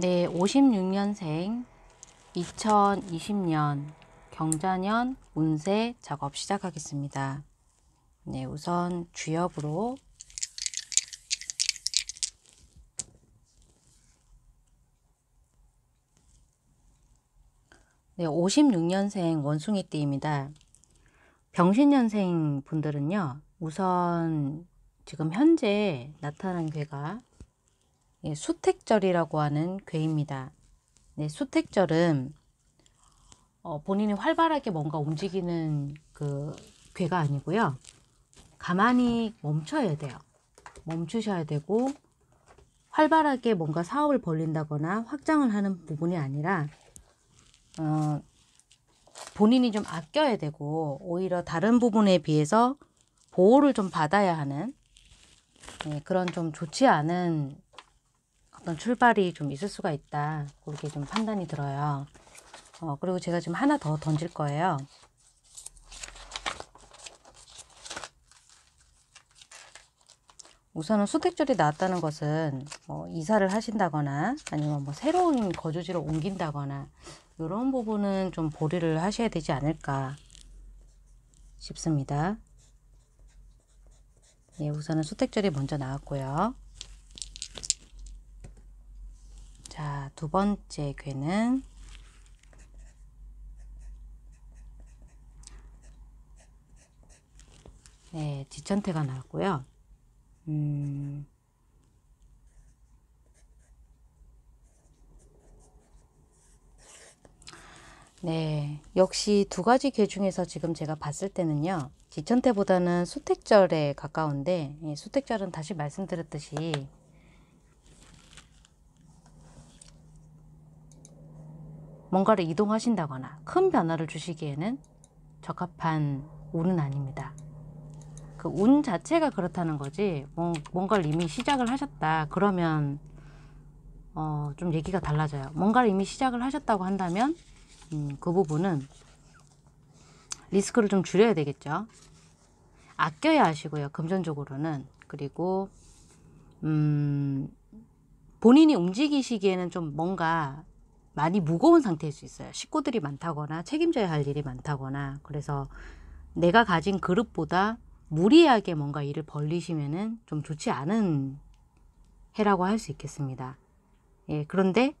네, 56년생 2020년 경자년 운세 작업 시작하겠습니다. 네, 우선 주엽으로 네, 56년생 원숭이띠입니다. 병신년생 분들은요, 우선 지금 현재 나타난 괴가 예, 수택절이라고 하는 괴입니다. 네, 수택절은 어, 본인이 활발하게 뭔가 움직이는 그 괴가 아니고요. 가만히 멈춰야 돼요. 멈추셔야 되고 활발하게 뭔가 사업을 벌린다거나 확장을 하는 부분이 아니라 어, 본인이 좀 아껴야 되고 오히려 다른 부분에 비해서 보호를 좀 받아야 하는 네, 그런 좀 좋지 않은 어떤 출발이 좀 있을 수가 있다. 그렇게 좀 판단이 들어요. 어, 그리고 제가 지금 하나 더 던질 거예요. 우선은 수택줄이 나왔다는 것은 뭐 이사를 하신다거나 아니면 뭐 새로운 거주지로 옮긴다거나 이런 부분은 좀 보류를 하셔야 되지 않을까 싶습니다. 예, 우선은 수택줄이 먼저 나왔고요. 자, 두 번째 괴는 네, 지천태가 나왔고요. 음... 네, 역시 두 가지 개 중에서 지금 제가 봤을 때는요. 지천태보다는 수택절에 가까운데 예, 수택절은 다시 말씀드렸듯이 뭔가를 이동하신다거나 큰 변화를 주시기에는 적합한 운은 아닙니다. 그 운 자체가 그렇다는 거지 뭐, 뭔가를 이미 시작을 하셨다 그러면 어, 좀 얘기가 달라져요. 뭔가를 이미 시작을 하셨다고 한다면 음, 그 부분은 리스크를 좀 줄여야 되겠죠. 아껴야 하시고요. 금전적으로는. 그리고 음, 본인이 움직이시기에는 좀 뭔가 많이 무거운 상태일 수 있어요. 식구들이 많다거나 책임져야 할 일이 많다거나 그래서 내가 가진 그릇보다 무리하게 뭔가 일을 벌리시면은 좀 좋지 않은 해라고 할 수 있겠습니다. 예, 그런데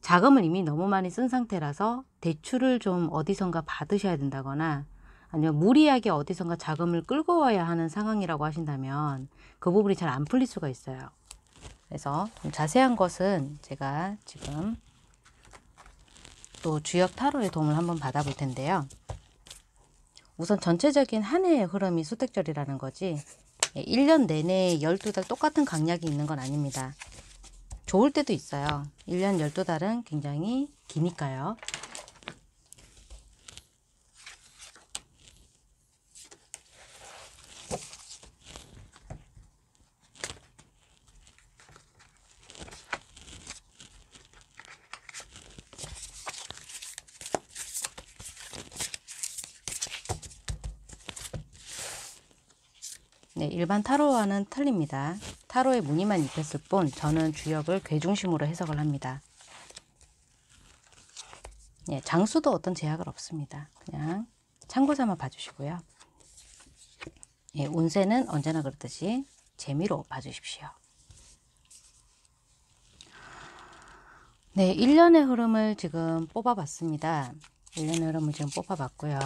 자금을 이미 너무 많이 쓴 상태라서 대출을 좀 어디선가 받으셔야 된다거나 아니면 무리하게 어디선가 자금을 끌고 와야 하는 상황이라고 하신다면 그 부분이 잘 안 풀릴 수가 있어요. 그래서 좀 자세한 것은 제가 지금 또 주역 타로의 도움을 한번 받아볼 텐데요. 우선 전체적인 한 해의 흐름이 수택절이라는 거지 1년 예, 내내 12달 똑같은 강약이 있는 건 아닙니다. 좋을 때도 있어요. 1년 12달은 굉장히 기니까요. 네, 일반 타로와는 틀립니다. 타로의 무늬만 입혔을 뿐 저는 주역을 괴중심으로 해석을 합니다. 네, 장수도 어떤 제약을 없습니다. 그냥 참고삼아 봐주시고요. 네, 운세는 언제나 그렇듯이 재미로 봐주십시오. 네, 1년의 흐름을 지금 뽑아봤습니다. 1년의 흐름을 지금 뽑아봤고요.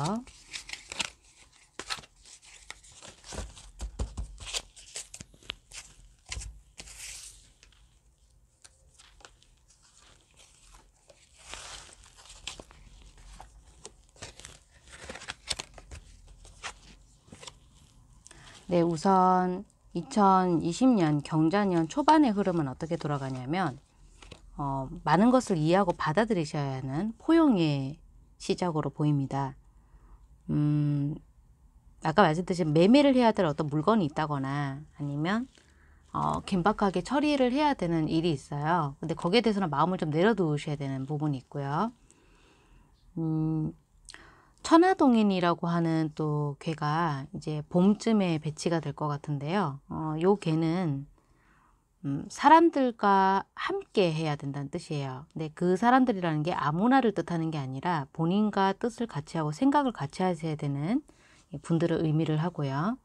네, 우선 2020년 경자년 초반의 흐름은 어떻게 돌아가냐면 어, 많은 것을 이해하고 받아들이셔야 하는 포용의 시작으로 보입니다. 음, 아까 말씀드렸듯이 매매를 해야 될 어떤 물건이 있다거나 아니면 어, 긴박하게 처리를 해야 되는 일이 있어요. 근데 거기에 대해서는 마음을 좀내려두셔야 되는 부분이 있고요. 음, 천하동인이라고 하는 또 개가 이제 봄쯤에 배치가 될 것 같은데요. 어, 요 개는 음, 사람들과 함께 해야 된다는 뜻이에요. 근데 그 사람들이라는 게 아무나를 뜻하는 게 아니라 본인과 뜻을 같이 하고 생각을 같이 하셔야 되는 분들의 의미를 하고요.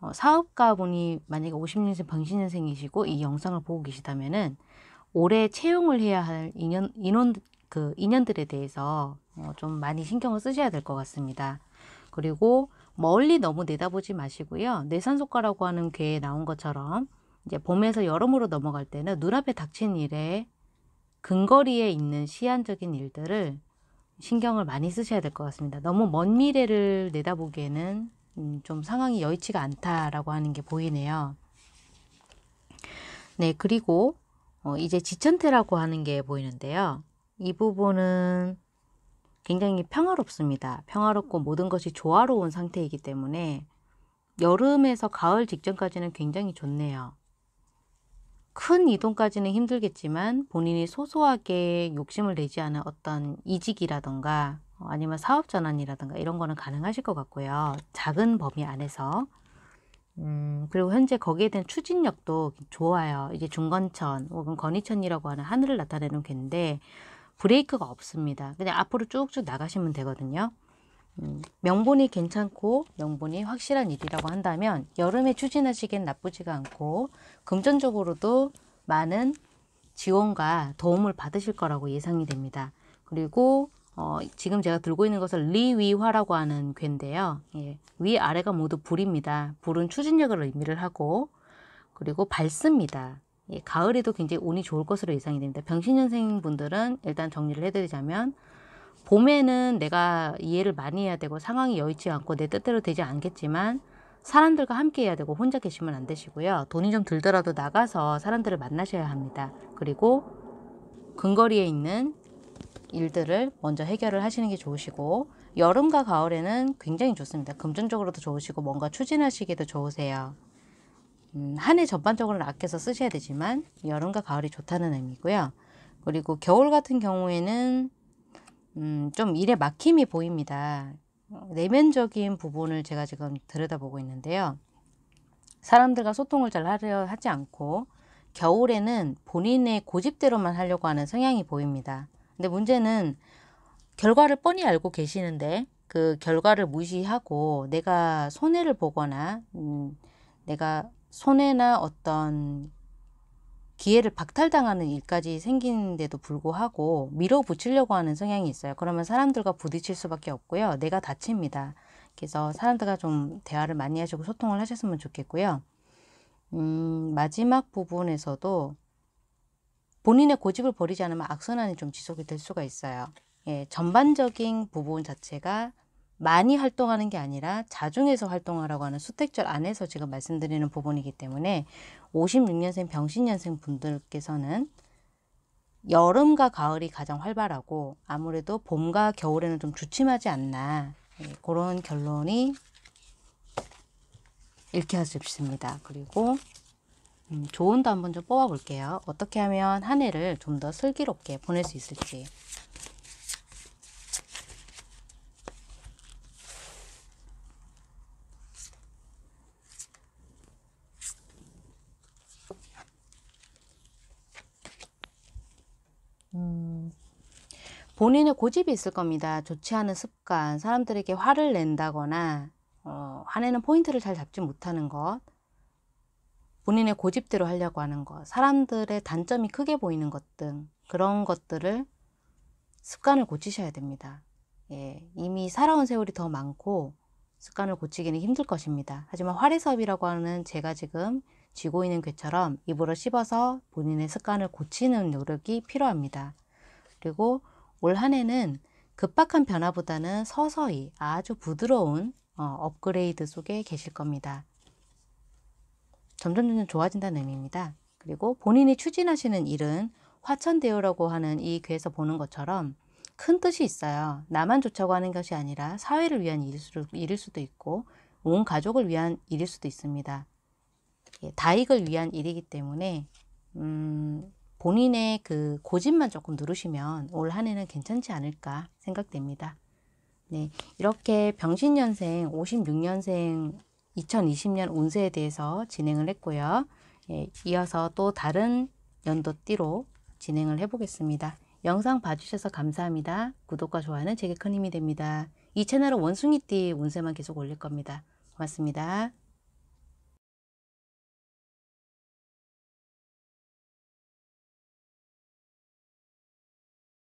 어, 사업가분이 만약에 50년생 방신년생이시고 이 영상을 보고 계시다면은 올해 채용을 해야 할 인원, 인원 그 인연들에 대해서 어, 좀 많이 신경을 쓰셔야 될 것 같습니다. 그리고 멀리 너무 내다보지 마시고요. 내산소가라고 하는 괴에 나온 것처럼 이제 봄에서 여름으로 넘어갈 때는 눈앞에 닥친 일에 근거리에 있는 시한적인 일들을 신경을 많이 쓰셔야 될 것 같습니다. 너무 먼 미래를 내다보기에는 음, 좀 상황이 여의치가 않다라고 하는 게 보이네요. 네, 그리고 어, 이제 지천태라고 하는 게 보이는데요. 이 부분은 굉장히 평화롭습니다. 평화롭고 모든 것이 조화로운 상태이기 때문에 여름에서 가을 직전까지는 굉장히 좋네요. 큰 이동까지는 힘들겠지만 본인이 소소하게 욕심을 내지 않은 어떤 이직이라던가 어, 아니면 사업 전환이라든가 이런 거는 가능하실 것 같고요. 작은 범위 안에서. 음, 그리고 현재 거기에 대한 추진력도 좋아요. 이제 중건천 혹은 건이천이라고 하는 하늘을 나타내는 괴인데 브레이크가 없습니다. 그냥 앞으로 쭉쭉 나가시면 되거든요. 음, 명분이 괜찮고 명분이 확실한 일이라고 한다면 여름에 추진하시기엔 나쁘지가 않고 금전적으로도 많은 지원과 도움을 받으실 거라고 예상이 됩니다. 그리고 어, 지금 제가 들고 있는 것을 리위화라고 하는 괴인데요. 예, 위 아래가 모두 불입니다. 불은 추진력을 의미를 하고 그리고 밝습니다. 예, 가을에도 굉장히 운이 좋을 것으로 예상이 됩니다. 병신년생 분들은 일단 정리를 해드리자면 봄에는 내가 이해를 많이 해야 되고 상황이 여의치 않고 내 뜻대로 되지 않겠지만 사람들과 함께 해야 되고 혼자 계시면 안 되시고요. 돈이 좀 들더라도 나가서 사람들을 만나셔야 합니다. 그리고 근거리에 있는 일들을 먼저 해결을 하시는 게 좋으시고 여름과 가을에는 굉장히 좋습니다. 금전적으로도 좋으시고 뭔가 추진하시기도 좋으세요. 음, 한해 전반적으로 아껴서 쓰셔야 되지만 여름과 가을이 좋다는 의미고요. 그리고 겨울 같은 경우에는 음, 좀 일에 막힘이 보입니다. 내면적인 부분을 제가 지금 들여다보고 있는데요. 사람들과 소통을 잘 하려 하지 않고 겨울에는 본인의 고집대로만 하려고 하는 성향이 보입니다. 근데 문제는 결과를 뻔히 알고 계시는데 그 결과를 무시하고 내가 손해를 보거나 음, 내가 손해나 어떤 기회를 박탈당하는 일까지 생긴데도 불구하고 밀어붙이려고 하는 성향이 있어요. 그러면 사람들과 부딪힐 수밖에 없고요. 내가 다칩니다. 그래서 사람들과 좀 대화를 많이 하시고 소통을 하셨으면 좋겠고요. 음, 마지막 부분에서도 본인의 고집을 버리지 않으면 악순환이 좀 지속이 될 수가 있어요. 예, 전반적인 부분 자체가 많이 활동하는 게 아니라 자중해서 활동하라고 하는 수택절 안에서 제가 말씀드리는 부분이기 때문에 56년생 병신년생 분들께서는 여름과 가을이 가장 활발하고 아무래도 봄과 겨울에는 좀 주춤하지 않나 예, 그런 결론이 읽혀습니다 그리고 음, 조언도 한번 좀 뽑아볼게요. 어떻게 하면 한 해를 좀 더 슬기롭게 보낼 수 있을지. 본인의 고집이 있을 겁니다. 좋지 않은 습관, 사람들에게 화를 낸다거나 어, 화내는 포인트를 잘 잡지 못하는 것, 본인의 고집대로 하려고 하는 것, 사람들의 단점이 크게 보이는 것 등 그런 것들을 습관을 고치셔야 됩니다. 예, 이미 살아온 세월이 더 많고 습관을 고치기는 힘들 것입니다. 하지만 화의섭이라고 하는 제가 지금 쥐고 있는 괴처럼 입으로 씹어서 본인의 습관을 고치는 노력이 필요합니다. 그리고 올한 해는 급박한 변화보다는 서서히 아주 부드러운 어, 업그레이드 속에 계실 겁니다. 점점 점점 좋아진다는 의미입니다. 그리고 본인이 추진하시는 일은 화천대유라고 하는 이 괴에서 보는 것처럼 큰 뜻이 있어요. 나만 좋자고 하는 것이 아니라 사회를 위한 일일 수 일일 수도 있고 온 가족을 위한 일일 수도 있습니다. 예, 다익을 위한 일이기 때문에 음, 본인의 그 고집만 조금 누르시면 올 한 해는 괜찮지 않을까 생각됩니다. 네, 이렇게 병신년생, 56년생, 2020년 운세에 대해서 진행을 했고요. 예, 이어서 또 다른 연도띠로 진행을 해보겠습니다. 영상 봐주셔서 감사합니다. 구독과 좋아요는 제게 큰 힘이 됩니다. 이 채널은 원숭이띠 운세만 계속 올릴 겁니다. 고맙습니다.